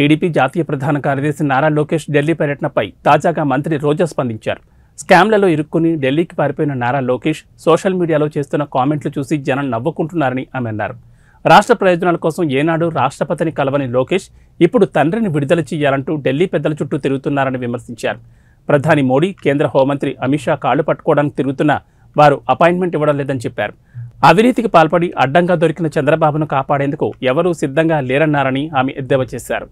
TDP జాతీయ ప్రధాన కార్యదర్శి నారా లోకేష్ ఢిల్లీ పర్యటనపై తాజాగా మంత్రి రోజా స్పందించారు స్కామ్లలో ఇరుక్కుని ఢిల్లీకి పారిపోయిన నారా లోకేష్ సోషల్ మీడియాలో చేస్తున్న కామెంట్లు చూసి జనం నవ్వుకుంటున్నారని ఆమె అన్నారు రాష్ట్ర ప్రయోజనాల కోసం ఏనాడు రాష్ట్రపతిని కలవని లోకేష్ ఇప్పుడు తండ్రిని విడుదల చేయాలంటూ ఢిల్లీ పెద్దల చుట్టూ తిరుగుతున్నారని విమర్శించారు ప్రధాని మోడీ కేంద్ర హోంమంత్రి అమిత్ షా కాళ్లు పట్టుకోవడానికి తిరుగుతున్న వారు అపాయింట్మెంట్ ఇవ్వడం లేదని చెప్పారు అవినీతికి పాల్పడి అడ్డంగా దొరికిన చంద్రబాబును కాపాడేందుకు ఎవరూ సిద్ధంగా లేరన్నారని ఆమె ఎద్దేవా చేశారు